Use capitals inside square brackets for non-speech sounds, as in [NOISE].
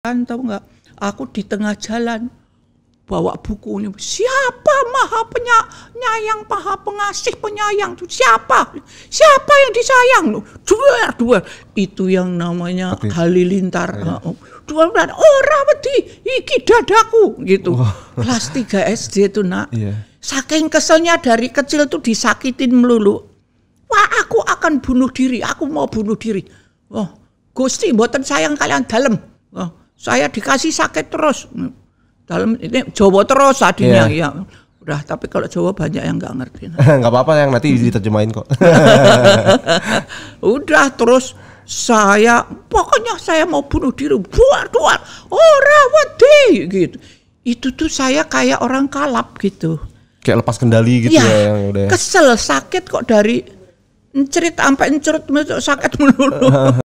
kan tahu nggak aku di tengah jalan bawa buku ini siapa maha penyayang paha pengasih penyayang tuh siapa siapa yang disayang dua dua itu yang namanya Oke. halilintar ya. Oh, dua orang orang wedi iki dadaku gitu oh. kelas 3 SD itu nak Ya. saking keselnya dari kecil tuh disakitin melulu wah aku akan bunuh diri aku mau bunuh diri oh gusti buatan sayang kalian dalam oh saya dikasih sakit terus. Dalam ini Jawa terus tadinya yeah. ya. Udah, tapi kalau Jawa banyak yang nggak ngerti. [LAUGHS] Nggak apa-apa yang nanti diterjemahin kok. [LAUGHS] Udah terus saya pokoknya saya mau bunuh diri buat keluar orang oh, wedi gitu itu tuh saya kayak orang kalap gitu kayak lepas kendali gitu ya, ya yang udah ya. kesel sakit kok dari cerita sampai cerut sakit [LAUGHS] melulu